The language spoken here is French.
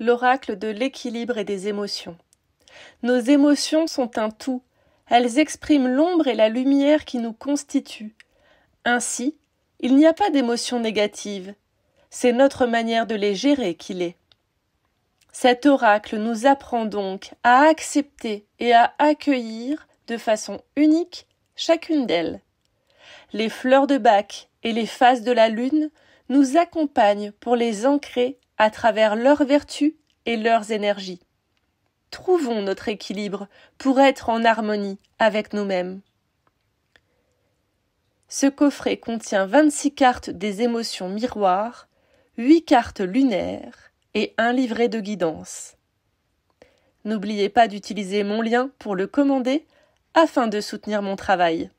l'oracle de l'équilibre et des émotions. Nos émotions sont un tout, elles expriment l'ombre et la lumière qui nous constituent. Ainsi, il n'y a pas d'émotions négatives, c'est notre manière de les gérer qui l'est. Cet oracle nous apprend donc à accepter et à accueillir de façon unique chacune d'elles. Les fleurs de bac et les phases de la lune nous accompagnent pour les ancrer à travers leurs vertus et leurs énergies. Trouvons notre équilibre pour être en harmonie avec nous-mêmes. Ce coffret contient 26 cartes des émotions miroirs, 8 cartes lunaires et un livret de guidance. N'oubliez pas d'utiliser mon lien pour le commander afin de soutenir mon travail.